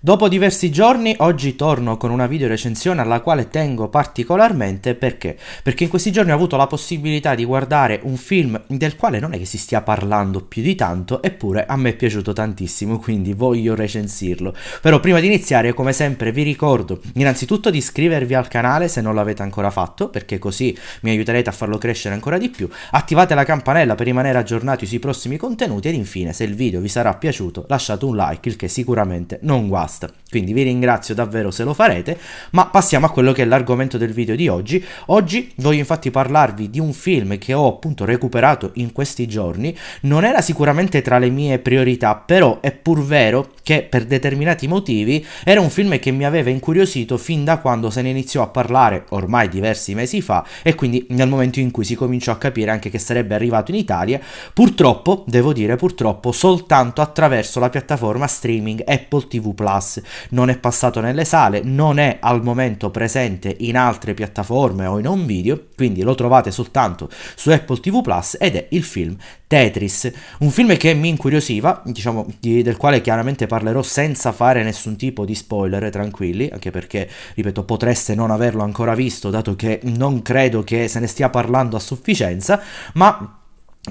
Dopo diversi giorni oggi torno con una video recensione alla quale tengo particolarmente perché? Perché in questi giorni ho avuto la possibilità di guardare un film del quale non è che si stia parlando più di tanto eppure a me è piaciuto tantissimo quindi voglio recensirlo. Però prima di iniziare come sempre vi ricordo innanzitutto di iscrivervi al canale se non l'avete ancora fatto perché così mi aiuterete a farlo crescere ancora di più, attivate la campanella per rimanere aggiornati sui prossimi contenuti ed infine se il video vi sarà piaciuto lasciate un like il che sicuramente non guasta podcast. Quindi vi ringrazio davvero se lo farete, ma passiamo a quello che è l'argomento del video di oggi. Oggi voglio infatti parlarvi di un film che ho appunto recuperato in questi giorni, non era sicuramente tra le mie priorità, però è pur vero che per determinati motivi era un film che mi aveva incuriosito fin da quando se ne iniziò a parlare ormai diversi mesi fa e quindi nel momento in cui si cominciò a capire anche che sarebbe arrivato in Italia, purtroppo, devo dire purtroppo, soltanto attraverso la piattaforma streaming Apple TV Plus Pass, non è passato nelle sale, non è al momento presente in altre piattaforme o in home video, quindi lo trovate soltanto su Apple TV Plus ed è il film Tetris, un film che mi incuriosiva, diciamo, di, del quale chiaramente parlerò senza fare nessun tipo di spoiler, eh, tranquilli, anche perché, ripeto, potreste non averlo ancora visto, dato che non credo che se ne stia parlando a sufficienza, ma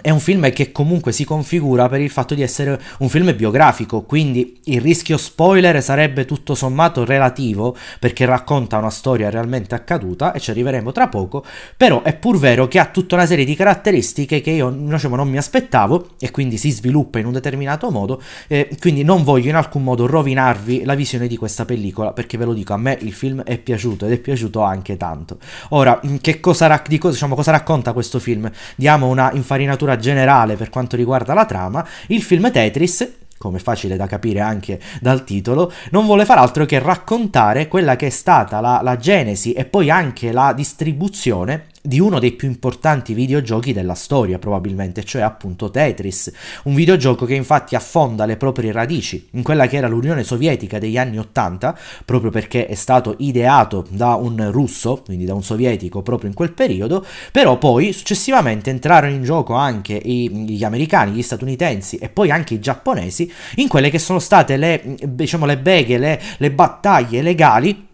è un film che comunque si configura per il fatto di essere un film biografico, quindi il rischio spoiler sarebbe tutto sommato relativo perché racconta una storia realmente accaduta e ci arriveremo tra poco, però è pur vero che ha tutta una serie di caratteristiche che io diciamo, non mi aspettavo e quindi si sviluppa in un determinato modo, eh, quindi non voglio in alcun modo rovinarvi la visione di questa pellicola perché ve lo dico, a me il film è piaciuto ed è piaciuto anche tanto. Ora, che cosa, rac- cosa, diciamo, cosa racconta questo film? Diamo una infarinatura struttura generale per quanto riguarda la trama, il film Tetris come facile da capire anche dal titolo, non vuole far altro che raccontare quella che è stata la, la genesi e poi anche la distribuzione di uno dei più importanti videogiochi della storia, probabilmente, cioè appunto Tetris, un videogioco che infatti affonda le proprie radici in quella che era l'Unione Sovietica degli anni Ottanta, proprio perché è stato ideato da un russo, quindi da un sovietico proprio in quel periodo, però poi successivamente entrarono in gioco anche i, gli americani, gli statunitensi e poi anche i giapponesi in quelle che sono state le, diciamo, le beghe, le, le battaglie legali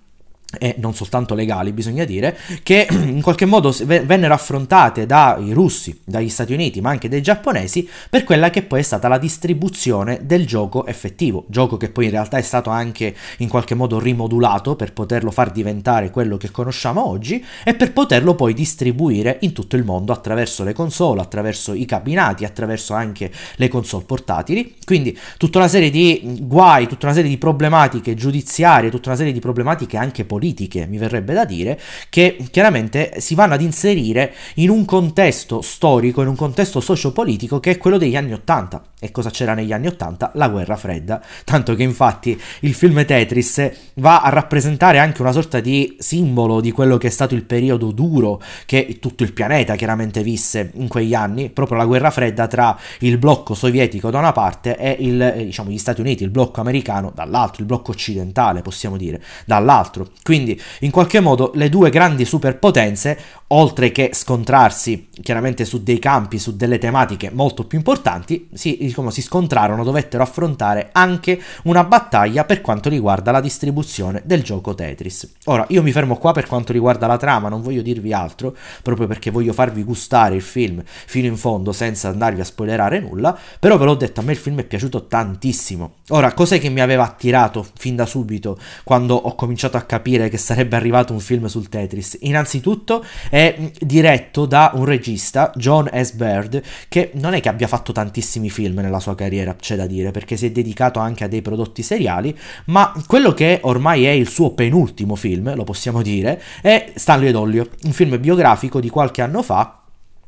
e non soltanto legali, bisogna dire, che in qualche modo vennero affrontate dai russi, dagli Stati Uniti, ma anche dai giapponesi, per quella che poi è stata la distribuzione del gioco effettivo, gioco che poi in realtà è stato anche in qualche modo rimodulato per poterlo far diventare quello che conosciamo oggi e per poterlo poi distribuire in tutto il mondo attraverso le console, attraverso i cabinati, attraverso anche le console portatili. Quindi tutta una serie di guai, tutta una serie di problematiche giudiziarie, tutta una serie di problematiche anche politiche politiche, mi verrebbe da dire, che chiaramente si vanno ad inserire in un contesto storico, in un contesto sociopolitico che è quello degli anni Ottanta. E cosa c'era negli anni Ottanta? La guerra fredda. Tanto che infatti il film Tetris va a rappresentare anche una sorta di simbolo di quello che è stato il periodo duro che tutto il pianeta chiaramente visse in quegli anni, proprio la guerra fredda tra il blocco sovietico da una parte e il, eh, diciamo, gli Stati Uniti, il blocco americano dall'altro, il blocco occidentale possiamo dire dall'altro. Quindi quindi in qualche modo le due grandi superpotenze, oltre che scontrarsi chiaramente su dei campi, su delle tematiche molto più importanti, si, diciamo, si scontrarono, dovettero affrontare anche una battaglia per quanto riguarda la distribuzione del gioco Tetris. Ora io mi fermo qua per quanto riguarda la trama, non voglio dirvi altro, proprio perché voglio farvi gustare il film fino in fondo senza andarvi a spoilerare nulla, però ve l'ho detto, a me il film è piaciuto tantissimo. Ora, cos'è che mi aveva attirato fin da subito quando ho cominciato a capire capire che sarebbe arrivato un film sul Tetris. Innanzitutto è diretto da un regista, John S. Baird, che non è che abbia fatto tantissimi film nella sua carriera, c'è da dire, perché si è dedicato anche a dei prodotti seriali, ma quello che ormai è il suo penultimo film, lo possiamo dire, è Stanley e Dollio, un film biografico di qualche anno fa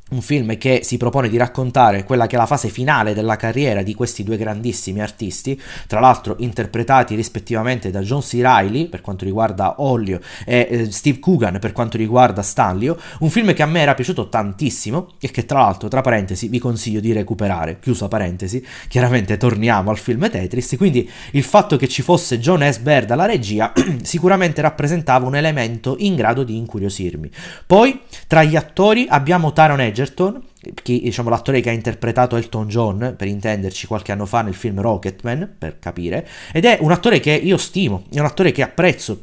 un film che si propone di raccontare quella che è la fase finale della carriera di questi due grandissimi artisti, tra l'altro interpretati rispettivamente da John C. Reilly per quanto riguarda Ollio e eh, Steve Coogan per quanto riguarda Stanlio, un film che a me era piaciuto tantissimo e che tra l'altro, tra parentesi, vi consiglio di recuperare, chiusa parentesi, chiaramente torniamo al film Tetris, quindi il fatto che ci fosse John S. Baird alla regia sicuramente rappresentava un elemento in grado di incuriosirmi. Poi, tra gli attori abbiamo Taron Edgerton, Edgerton, che, diciamo, l'attore che ha interpretato Elton John, per intenderci, qualche anno fa nel film Rocketman, per capire, ed è un attore che io stimo, è un attore che apprezzo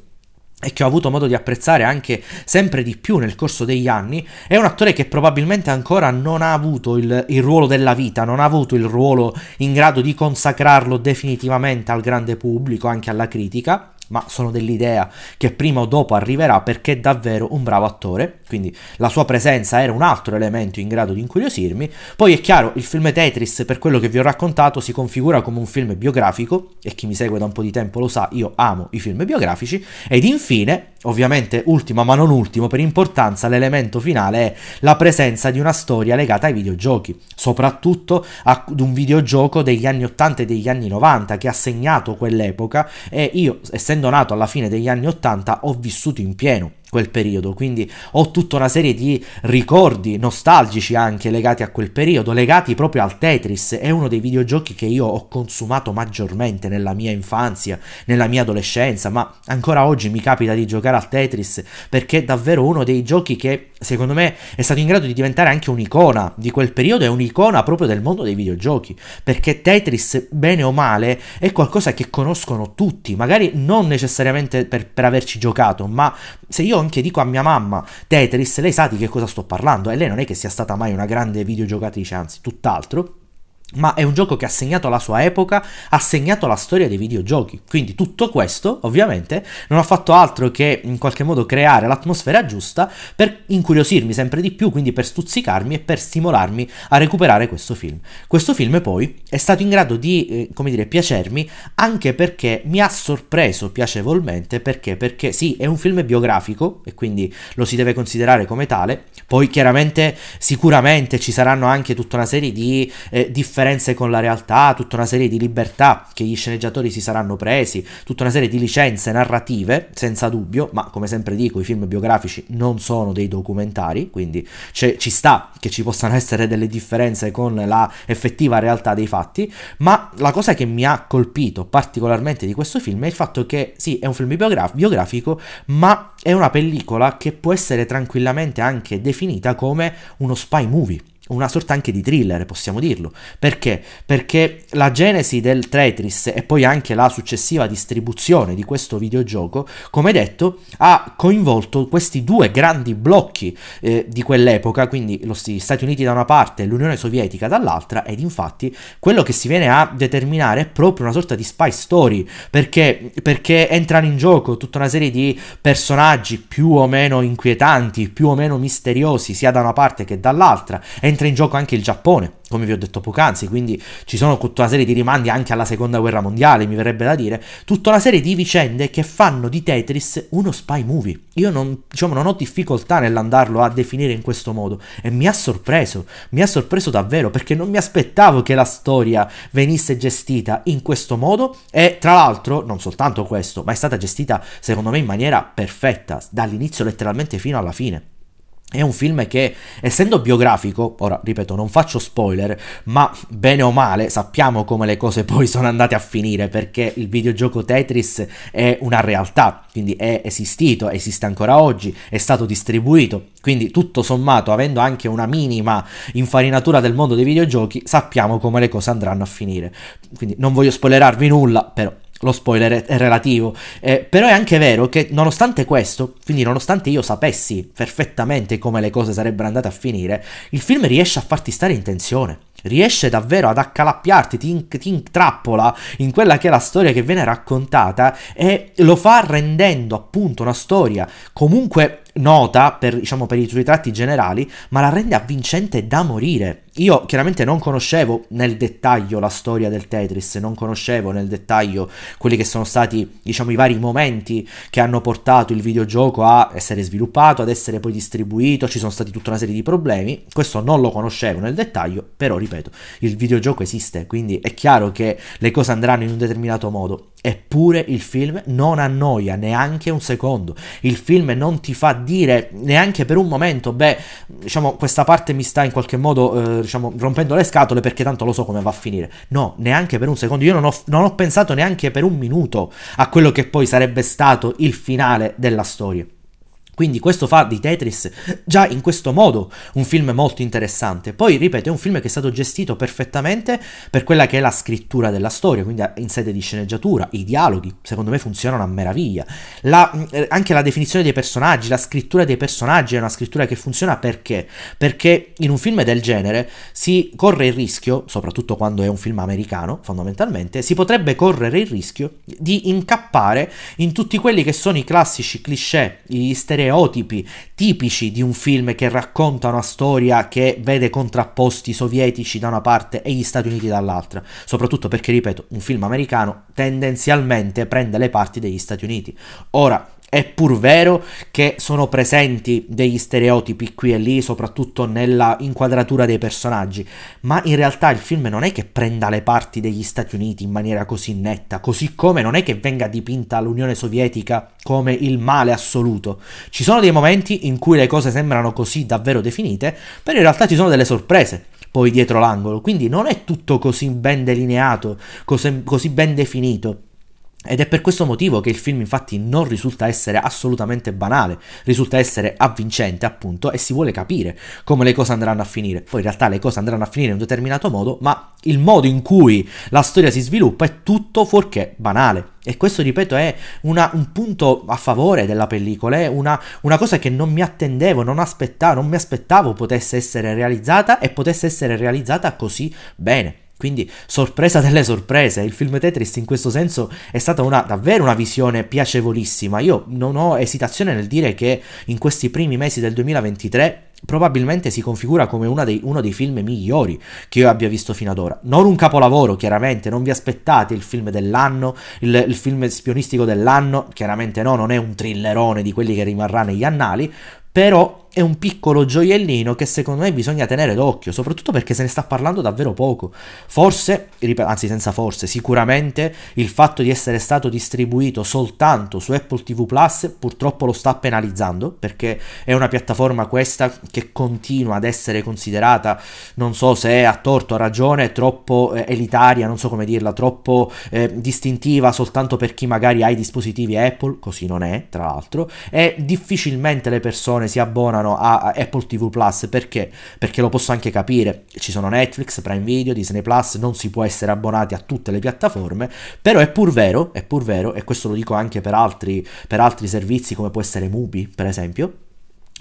e che ho avuto modo di apprezzare anche sempre di più nel corso degli anni, è un attore che probabilmente ancora non ha avuto il, il, ruolo della vita, non ha avuto il ruolo in grado di consacrarlo definitivamente al grande pubblico, anche alla critica ma sono dell'idea che prima o dopo arriverà perché è davvero un bravo attore, quindi la sua presenza era un altro elemento in grado di incuriosirmi. Poi è chiaro, il film Tetris, per quello che vi ho raccontato, si configura come un film biografico, e chi mi segue da un po' di tempo lo sa, io amo i film biografici, ed infine Ovviamente, ultimo ma non ultimo per importanza, l'elemento finale è la presenza di una storia legata ai videogiochi, soprattutto ad un videogioco degli anni 80 e degli anni 90 che ha segnato quell'epoca e io, essendo nato alla fine degli anni 80, ho vissuto in pieno quel periodo, quindi ho tutta una serie di ricordi nostalgici anche legati a quel periodo, legati proprio al Tetris, è uno dei videogiochi che io ho consumato maggiormente nella mia infanzia, nella mia adolescenza, ma ancora oggi mi capita di giocare al Tetris perché è davvero uno dei giochi che secondo me è stato in grado di diventare anche un'icona di quel periodo è un'icona proprio del mondo dei videogiochi, perché Tetris, bene o male, è qualcosa che conoscono tutti, magari non necessariamente per, per averci giocato, ma se io che dico a mia mamma Tetris, lei sa di che cosa sto parlando e lei non è che sia stata mai una grande videogiocatrice, anzi tutt'altro ma è un gioco che ha segnato la sua epoca, ha segnato la storia dei videogiochi. Quindi tutto questo, ovviamente, non ha fatto altro che in qualche modo creare l'atmosfera giusta per incuriosirmi sempre di più, quindi per stuzzicarmi e per stimolarmi a recuperare questo film. Questo film poi è stato in grado di, eh, come dire, piacermi anche perché mi ha sorpreso piacevolmente, perché? Perché sì, è un film biografico e quindi lo si deve considerare come tale. Poi chiaramente sicuramente ci saranno anche tutta una serie di eh, differenze differenze con la realtà, tutta una serie di libertà che gli sceneggiatori si saranno presi, tutta una serie di licenze narrative, senza dubbio, ma come sempre dico i film biografici non sono dei documentari, quindi ci sta che ci possano essere delle differenze con la effettiva realtà dei fatti, ma la cosa che mi ha colpito particolarmente di questo film è il fatto che sì, è un film biograf- biografico, ma è una pellicola che può essere tranquillamente anche definita come uno spy movie una sorta anche di thriller, possiamo dirlo. Perché? Perché la genesi del Tetris e poi anche la successiva distribuzione di questo videogioco, come detto, ha coinvolto questi due grandi blocchi eh, di quell'epoca, quindi gli Stati Uniti da una parte e l'Unione Sovietica dall'altra, ed infatti quello che si viene a determinare è proprio una sorta di spy story, perché, perché entrano in gioco tutta una serie di personaggi più o meno inquietanti, più o meno misteriosi, sia da una parte che dall'altra, e entra in gioco anche il Giappone, come vi ho detto poc'anzi, quindi ci sono tutta una serie di rimandi anche alla seconda guerra mondiale, mi verrebbe da dire, tutta una serie di vicende che fanno di Tetris uno spy movie. Io non, diciamo, non ho difficoltà nell'andarlo a definire in questo modo e mi ha sorpreso, mi ha sorpreso davvero perché non mi aspettavo che la storia venisse gestita in questo modo e tra l'altro non soltanto questo, ma è stata gestita secondo me in maniera perfetta, dall'inizio letteralmente fino alla fine. È un film che, essendo biografico, ora ripeto, non faccio spoiler, ma bene o male sappiamo come le cose poi sono andate a finire, perché il videogioco Tetris è una realtà, quindi è esistito, esiste ancora oggi, è stato distribuito, quindi tutto sommato, avendo anche una minima infarinatura del mondo dei videogiochi, sappiamo come le cose andranno a finire. Quindi non voglio spoilerarvi nulla, però lo spoiler è relativo, eh, però è anche vero che nonostante questo, quindi nonostante io sapessi perfettamente come le cose sarebbero andate a finire, il film riesce a farti stare in tensione, riesce davvero ad accalappiarti, ti, ti intrappola in quella che è la storia che viene raccontata e lo fa rendendo appunto una storia comunque nota per, diciamo, per i suoi tratti generali, ma la rende avvincente da morire. Io chiaramente non conoscevo nel dettaglio la storia del Tetris, non conoscevo nel dettaglio quelli che sono stati, diciamo, i vari momenti che hanno portato il videogioco a essere sviluppato, ad essere poi distribuito, ci sono stati tutta una serie di problemi. Questo non lo conoscevo nel dettaglio, però ripeto, il videogioco esiste, quindi è chiaro che le cose andranno in un determinato modo. Eppure il film non annoia neanche un secondo, il film non ti fa dire neanche per un momento, beh, diciamo questa parte mi sta in qualche modo eh, diciamo, rompendo le scatole perché tanto lo so come va a finire. No, neanche per un secondo, io non ho, non ho pensato neanche per un minuto a quello che poi sarebbe stato il finale della storia. Quindi questo fa di Tetris già in questo modo un film molto interessante. Poi, ripeto, è un film che è stato gestito perfettamente per quella che è la scrittura della storia, quindi in sede di sceneggiatura, i dialoghi, secondo me funzionano a meraviglia. La, eh, anche la definizione dei personaggi, la scrittura dei personaggi è una scrittura che funziona perché? Perché in un film del genere si corre il rischio, soprattutto quando è un film americano, fondamentalmente, si potrebbe correre il rischio di incappare in tutti quelli che sono i classici cliché, gli stereotipi stereotipi tipici di un film che racconta una storia che vede contrapposti sovietici da una parte e gli Stati Uniti dall'altra, soprattutto perché, ripeto, un film americano tendenzialmente prende le parti degli Stati Uniti. Ora, è pur vero che sono presenti degli stereotipi qui e lì, soprattutto nella inquadratura dei personaggi, ma in realtà il film non è che prenda le parti degli Stati Uniti in maniera così netta, così come non è che venga dipinta l'Unione Sovietica come il male assoluto. Ci sono dei momenti in cui le cose sembrano così davvero definite, però in realtà ci sono delle sorprese poi dietro l'angolo, quindi non è tutto così ben delineato, così, ben definito. Ed è per questo motivo che il film infatti non risulta essere assolutamente banale, risulta essere avvincente appunto e si vuole capire come le cose andranno a finire. Poi in realtà le cose andranno a finire in un determinato modo, ma il modo in cui la storia si sviluppa è tutto fuorché banale. E questo, ripeto, è una, un punto a favore della pellicola, è una, una cosa che non mi attendevo, non aspettavo, non mi aspettavo potesse essere realizzata e potesse essere realizzata così bene. Quindi sorpresa delle sorprese, il film Tetris in questo senso è stata una, davvero una visione piacevolissima. Io non ho esitazione nel dire che in questi primi mesi del 2023 probabilmente si configura come dei, uno dei film migliori che io abbia visto fino ad ora. Non un capolavoro, chiaramente, non vi aspettate il film dell'anno, il, il film spionistico dell'anno, chiaramente no, non è un thrillerone di quelli che rimarrà negli annali, però è un piccolo gioiellino che secondo me bisogna tenere d'occhio, soprattutto perché se ne sta parlando davvero poco. Forse, anzi senza forse, sicuramente il fatto di essere stato distribuito soltanto su Apple TV Plus purtroppo lo sta penalizzando, perché è una piattaforma questa che continua ad essere considerata, non so se è a torto o ragione, troppo eh, elitaria, non so come dirla, troppo eh, distintiva soltanto per chi magari ha i dispositivi Apple, così non è, tra l'altro, e difficilmente le persone si abbonano affidano a Apple TV Plus perché? Perché lo posso anche capire. Ci sono Netflix, Prime Video, Disney Plus, non si può essere abbonati a tutte le piattaforme, però è pur vero, è pur vero, e questo lo dico anche per altri, per altri servizi come può essere Mubi, per esempio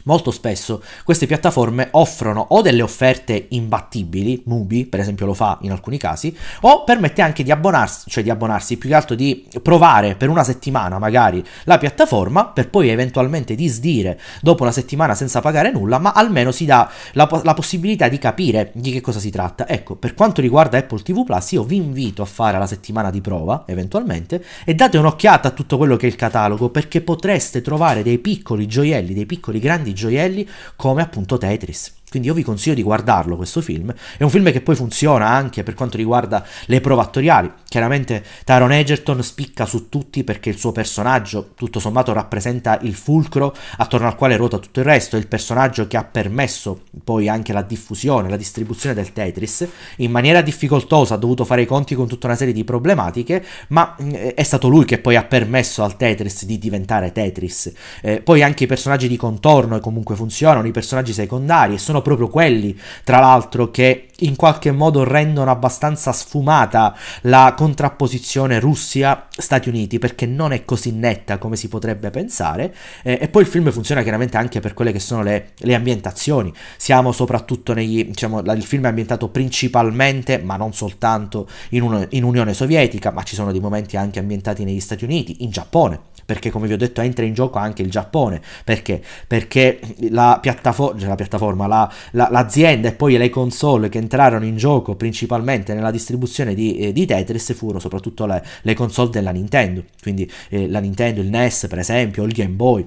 Molto spesso queste piattaforme offrono o delle offerte imbattibili, Mubi per esempio lo fa in alcuni casi, o permette anche di abbonarsi, cioè di abbonarsi più che altro di provare per una settimana magari la piattaforma per poi eventualmente disdire dopo la settimana senza pagare nulla, ma almeno si dà la, la possibilità di capire di che cosa si tratta. Ecco, per quanto riguarda Apple TV Plus, io vi invito a fare la settimana di prova eventualmente e date un'occhiata a tutto quello che è il catalogo perché potreste trovare dei piccoli gioielli, dei piccoli grandi di gioielli come appunto Tetris. Quindi io vi consiglio di guardarlo questo film, è un film che poi funziona anche per quanto riguarda le prove attoriali. Chiaramente Taron Egerton spicca su tutti perché il suo personaggio tutto sommato rappresenta il fulcro attorno al quale ruota tutto il resto, è il personaggio che ha permesso poi anche la diffusione, la distribuzione del Tetris. In maniera difficoltosa ha dovuto fare i conti con tutta una serie di problematiche, ma mm, è stato lui che poi ha permesso al Tetris di diventare Tetris. Eh, poi anche i personaggi di contorno comunque funzionano, i personaggi secondari e sono proprio quelli, tra l'altro, che in qualche modo rendono abbastanza sfumata la contrapposizione Russia-Stati Uniti perché non è così netta come si potrebbe pensare eh, e poi il film funziona chiaramente anche per quelle che sono le, le ambientazioni siamo soprattutto negli diciamo il film è ambientato principalmente ma non soltanto in, un, in Unione Sovietica ma ci sono dei momenti anche ambientati negli Stati Uniti in Giappone perché come vi ho detto entra in gioco anche il Giappone perché perché la piattaforma cioè la piattaforma la, la, l'azienda e poi le console che entrarono in gioco principalmente nella distribuzione di, eh, di Tetris furono soprattutto le, le, console della Nintendo, quindi eh, la Nintendo, il NES per esempio, il Game Boy.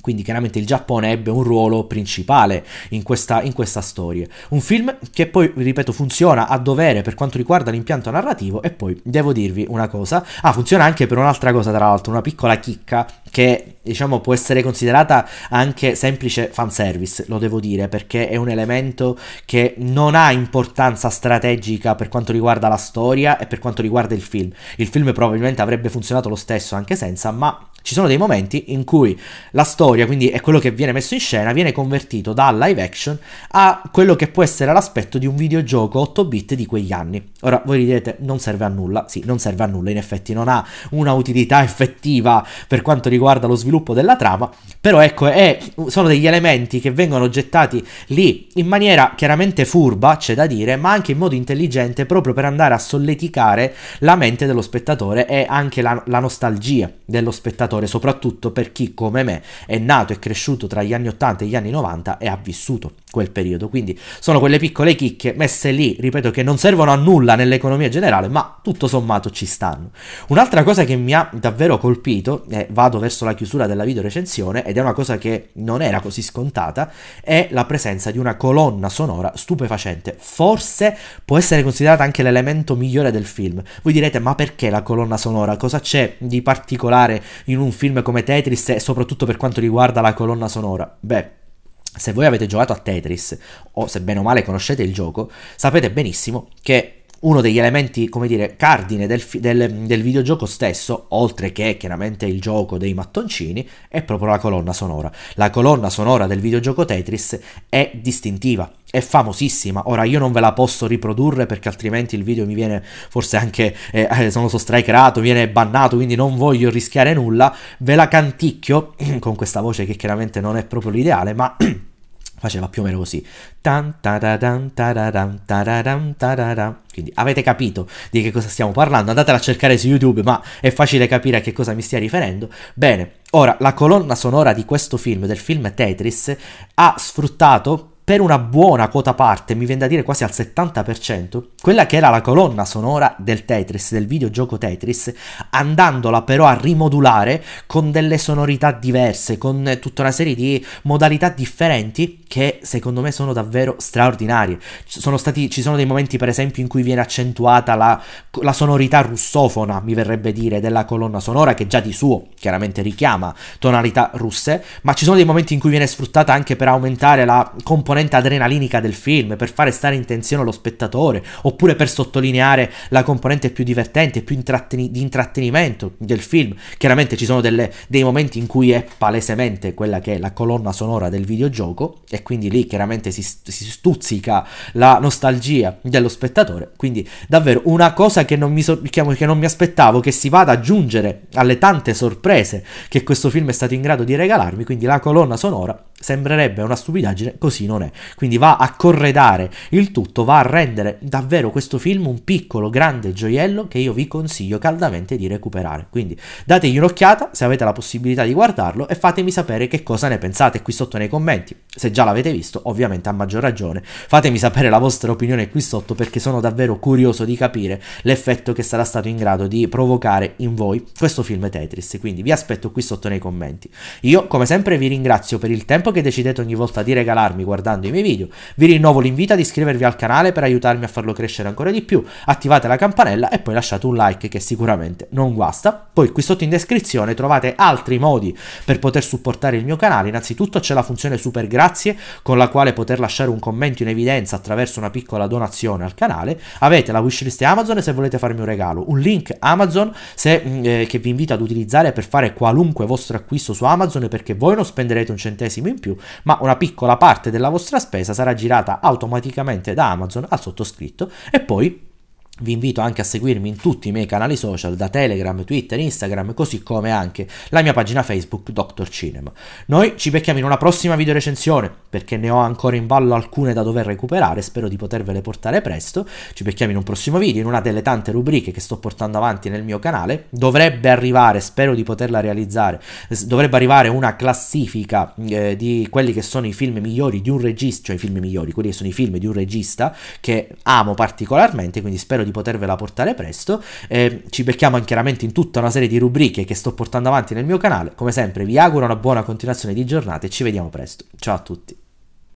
Quindi chiaramente il Giappone ebbe un ruolo principale in questa, in questa, storia. Un film che poi, ripeto, funziona a dovere per quanto riguarda l'impianto narrativo e poi devo dirvi una cosa. Ah, funziona anche per un'altra cosa, tra l'altro, una piccola chicca che diciamo può essere considerata anche semplice fanservice, lo devo dire, perché è un elemento che non ha importanza strategica per quanto riguarda la storia e per quanto riguarda il film. Il film probabilmente avrebbe funzionato lo stesso anche senza, ma ci sono dei momenti in cui la storia, quindi è quello che viene messo in scena, viene convertito da live action a quello che può essere l'aspetto di un videogioco 8 bit di quegli anni. Ora voi direte non serve a nulla, sì, non serve a nulla, in effetti non ha una utilità effettiva per quanto riguarda riguarda lo sviluppo della trama, però ecco, è, sono degli elementi che vengono gettati lì in maniera chiaramente furba, c'è da dire, ma anche in modo intelligente proprio per andare a solleticare la mente dello spettatore e anche la, la nostalgia dello spettatore, soprattutto per chi come me è nato e cresciuto tra gli anni 80 e gli anni 90 e ha vissuto quel periodo. Quindi sono quelle piccole chicche messe lì, ripeto, che non servono a nulla nell'economia generale, ma tutto sommato ci stanno. Un'altra cosa che mi ha davvero colpito, e eh, vado verso la chiusura della video recensione, ed è una cosa che non era così scontata, è la presenza di una colonna sonora stupefacente. Forse può essere considerata anche l'elemento migliore del film. Voi direte, ma perché la colonna sonora? Cosa c'è di particolare in un film come Tetris e soprattutto per quanto riguarda la colonna sonora? Beh, se voi avete giocato a Tetris o se bene o male conoscete il gioco, sapete benissimo che uno degli elementi, come dire, cardine del, del, del, videogioco stesso, oltre che chiaramente il gioco dei mattoncini, è proprio la colonna sonora. La colonna sonora del videogioco Tetris è distintiva, è famosissima. Ora io non ve la posso riprodurre perché altrimenti il video mi viene forse anche, eh, eh non lo viene bannato, quindi non voglio rischiare nulla. Ve la canticchio con questa voce che chiaramente non è proprio l'ideale, ma... faceva più o meno così. Quindi avete capito di che cosa stiamo parlando, andatela a cercare su YouTube, ma è facile capire a che cosa mi stia riferendo. Bene, ora la colonna sonora di questo film, del film Tetris, ha sfruttato per una buona quota parte, mi viene da dire quasi al 70%, quella che era la colonna sonora del Tetris, del videogioco Tetris, andandola però a rimodulare con delle sonorità diverse, con tutta una serie di modalità differenti che secondo me sono davvero straordinarie. Sono stati, ci sono dei momenti per esempio in cui viene accentuata la, la sonorità russofona, mi verrebbe dire, della colonna sonora che già di suo chiaramente richiama tonalità russe, ma ci sono dei momenti in cui viene sfruttata anche per aumentare la componente componente adrenalinica del film, per fare stare in tensione lo spettatore, oppure per sottolineare la componente più divertente, più intratteni- di intrattenimento del film. Chiaramente ci sono delle, dei momenti in cui è palesemente quella che è la colonna sonora del videogioco e quindi lì chiaramente si, si stuzzica la nostalgia dello spettatore. Quindi davvero una cosa che non mi, so- che non mi aspettavo, che si vada ad aggiungere alle tante sorprese che questo film è stato in grado di regalarmi, quindi la colonna sonora Sembrerebbe una stupidaggine, così non è. Quindi va a corredare il tutto, va a rendere davvero questo film un piccolo, grande gioiello che io vi consiglio caldamente di recuperare. Quindi dategli un'occhiata se avete la possibilità di guardarlo e fatemi sapere che cosa ne pensate qui sotto nei commenti. Se già l'avete visto, ovviamente a maggior ragione, fatemi sapere la vostra opinione qui sotto perché sono davvero curioso di capire l'effetto che sarà stato in grado di provocare in voi questo film Tetris. Quindi vi aspetto qui sotto nei commenti. Io, come sempre, vi ringrazio per il tempo tempo che decidete ogni volta di regalarmi guardando i miei video, vi rinnovo l'invito ad iscrivervi al canale per aiutarmi a farlo crescere ancora di più, attivate la campanella e poi lasciate un like che sicuramente non guasta. Poi qui sotto in descrizione trovate altri modi per poter supportare il mio canale, innanzitutto c'è la funzione super grazie con la quale poter lasciare un commento in evidenza attraverso una piccola donazione al canale, avete la wishlist Amazon se volete farmi un regalo, un link Amazon se, mm, eh, che vi invito ad utilizzare per fare qualunque vostro acquisto su Amazon perché voi non spenderete un centesimo in più, ma una piccola parte della vostra spesa sarà girata automaticamente da Amazon al sottoscritto e poi vi invito anche a seguirmi in tutti i miei canali social, da Telegram, Twitter, Instagram, così come anche la mia pagina Facebook Dr. Cinema. Noi ci becchiamo in una prossima video recensione, perché ne ho ancora in ballo alcune da dover recuperare, spero di potervele portare presto. Ci becchiamo in un prossimo video, in una delle tante rubriche che sto portando avanti nel mio canale. Dovrebbe arrivare, spero di poterla realizzare, dovrebbe arrivare una classifica eh, di quelli che sono i film migliori di un regista, cioè i film migliori, quelli che sono i film di un regista che amo particolarmente, quindi spero di di potervela portare presto. Eh, ci becchiamo chiaramente in tutta una serie di rubriche che sto portando avanti nel mio canale. Come sempre vi auguro una buona continuazione di giornata e ci vediamo presto. Ciao a tutti.